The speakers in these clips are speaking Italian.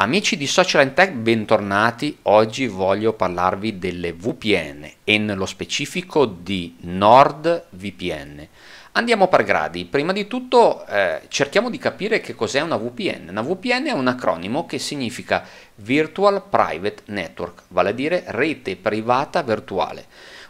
Amici di Social and Tech, bentornati. Oggi voglio parlarvi delle VPN e nello specifico di NordVPN. Andiamo per gradi. Prima di tutto eh, cerchiamo di capire che cos'è una VPN. Una VPN è un acronimo che significa Virtual Private Network, vale a dire rete privata virtuale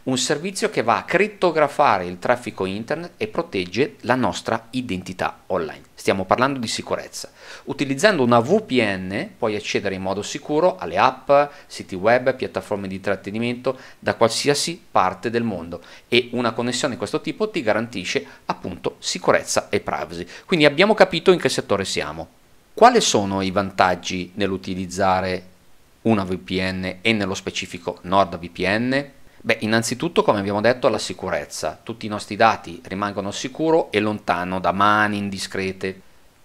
un servizio che va a crittografare il traffico internet e protegge la nostra identità online. Stiamo parlando di sicurezza. Utilizzando una VPN puoi accedere in modo sicuro alle app, siti web, piattaforme di intrattenimento da qualsiasi parte del mondo e una connessione di questo tipo ti garantisce appunto sicurezza e privacy. Quindi abbiamo capito in che settore siamo. Quali sono i vantaggi nell'utilizzare una VPN e nello specifico NordVPN? Beh, innanzitutto, come abbiamo detto, la sicurezza. Tutti i nostri dati rimangono sicuro e lontano da mani indiscrete.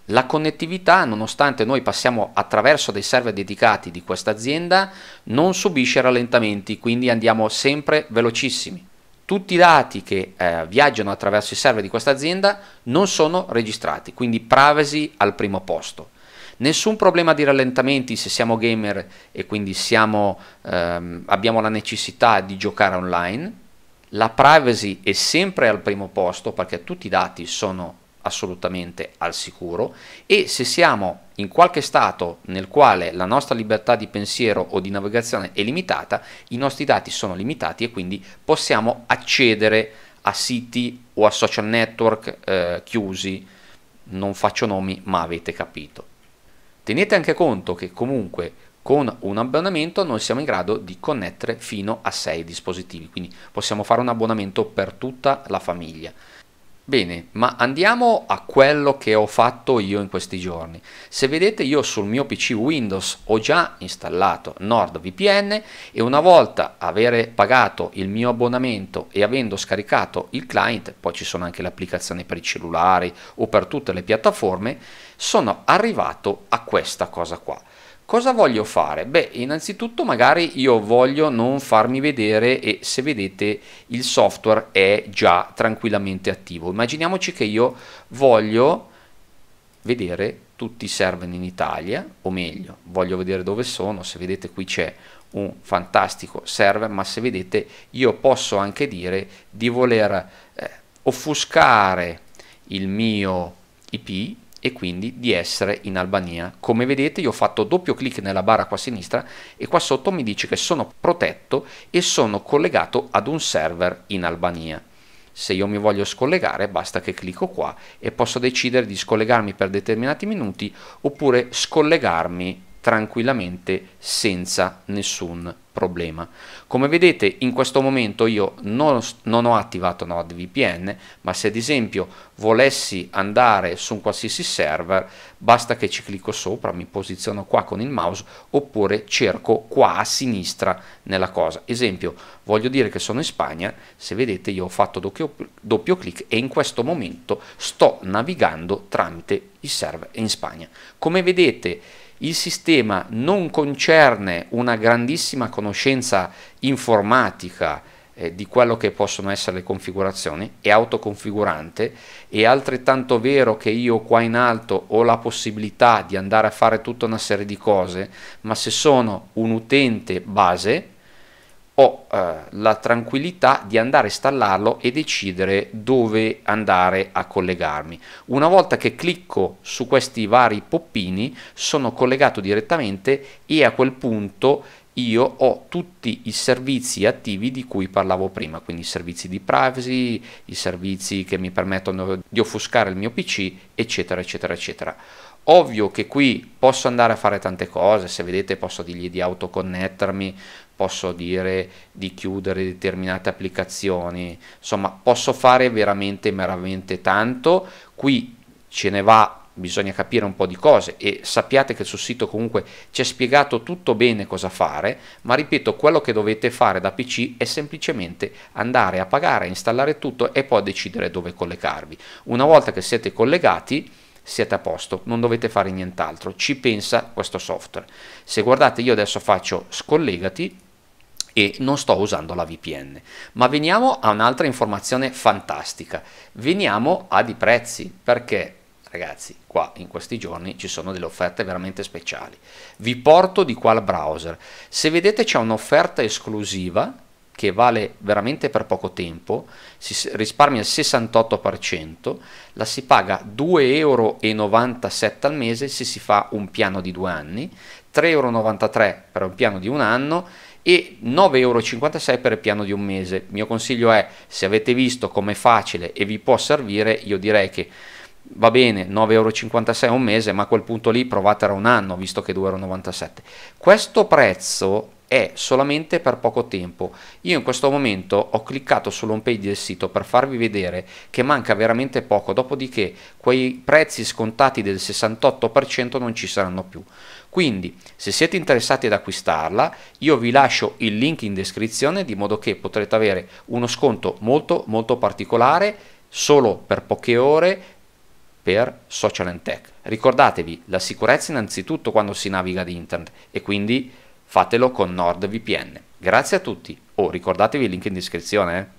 La connettività, nonostante noi passiamo attraverso dei server dedicati di questa azienda, non subisce rallentamenti, quindi andiamo sempre velocissimi. Tutti i dati che eh, viaggiano attraverso i server di questa azienda non sono registrati, quindi privacy al primo posto nessun problema di rallentamenti se siamo gamer e quindi siamo, ehm, abbiamo la necessità di giocare online. La privacy è sempre al primo posto perché tutti i dati sono assolutamente al sicuro e se siamo in qualche stato nel quale la nostra libertà di pensiero o di navigazione è limitata, i nostri dati sono limitati e quindi possiamo accedere a siti o a social network eh, chiusi. Non faccio nomi, ma avete capito. Tenete anche conto che comunque con un abbonamento noi siamo in grado di connettere fino a 6 dispositivi, quindi possiamo fare un abbonamento per tutta la famiglia. Bene, ma andiamo a quello che ho fatto io in questi giorni. Se vedete io sul mio PC Windows ho già installato NordVPN e una volta avere pagato il mio abbonamento e avendo scaricato il client, poi ci sono anche le applicazioni per i cellulari o per tutte le piattaforme, sono arrivato a questa cosa qua. Cosa voglio fare? Beh, innanzitutto magari io voglio non farmi vedere e se vedete il software è già tranquillamente attivo. Immaginiamoci che io voglio vedere tutti i server in Italia, o meglio, voglio vedere dove sono, se vedete qui c'è un fantastico server, ma se vedete io posso anche dire di voler eh, offuscare il mio IP e quindi di essere in Albania. Come vedete io ho fatto doppio clic nella barra qua a sinistra e qua sotto mi dice che sono protetto e sono collegato ad un server in Albania. Se io mi voglio scollegare basta che clicco qua e posso decidere di scollegarmi per determinati minuti oppure scollegarmi tranquillamente senza nessun problema. Come vedete in questo momento io non, non ho attivato NordVPN, ma se ad esempio volessi andare su un qualsiasi server, basta che ci clicco sopra, mi posiziono qua con il mouse, oppure cerco qua a sinistra nella cosa. Esempio, voglio dire che sono in Spagna, se vedete io ho fatto doppio, doppio clic e in questo momento sto navigando tramite il server in Spagna. Come vedete il sistema non concerne una grandissima conoscenza informatica eh, di quello che possono essere le configurazioni, è autoconfigurante, è altrettanto vero che io qua in alto ho la possibilità di andare a fare tutta una serie di cose, ma se sono un utente base, ho eh, la tranquillità di andare a installarlo e decidere dove andare a collegarmi. Una volta che clicco su questi vari poppini sono collegato direttamente e a quel punto io ho tutti i servizi attivi di cui parlavo prima, quindi i servizi di privacy, i servizi che mi permettono di offuscare il mio PC, eccetera, eccetera, eccetera. Ovvio che qui posso andare a fare tante cose, se vedete posso dirgli di autoconnettermi, posso dire di chiudere determinate applicazioni, insomma posso fare veramente, veramente tanto, qui ce ne va bisogna capire un po' di cose e sappiate che sul sito comunque c'è spiegato tutto bene cosa fare, ma ripeto, quello che dovete fare da PC è semplicemente andare a pagare, installare tutto e poi decidere dove collegarvi. Una volta che siete collegati siete a posto, non dovete fare nient'altro, ci pensa questo software. Se guardate io adesso faccio scollegati e non sto usando la VPN. Ma veniamo a un'altra informazione fantastica, veniamo a di prezzi, perché ragazzi, qua in questi giorni ci sono delle offerte veramente speciali. Vi porto di qua al browser. Se vedete c'è un'offerta esclusiva che vale veramente per poco tempo, si risparmia il 68%, la si paga 2,97 euro al mese se si fa un piano di due anni, 3,93 euro per un piano di un anno e 9,56 euro per il piano di un mese. Il mio consiglio è, se avete visto com'è facile e vi può servire, io direi che va bene 9,56 euro un mese, ma a quel punto lì provate era un anno, visto che 2,97 euro. Questo prezzo è solamente per poco tempo. Io in questo momento ho cliccato sull'home page del sito per farvi vedere che manca veramente poco, dopodiché quei prezzi scontati del 68% non ci saranno più. Quindi, se siete interessati ad acquistarla, io vi lascio il link in descrizione di modo che potrete avere uno sconto molto molto particolare solo per poche ore per social and tech. Ricordatevi la sicurezza innanzitutto quando si naviga ad internet e quindi fatelo con NordVPN. Grazie a tutti. Oh, ricordatevi il link in descrizione. Eh?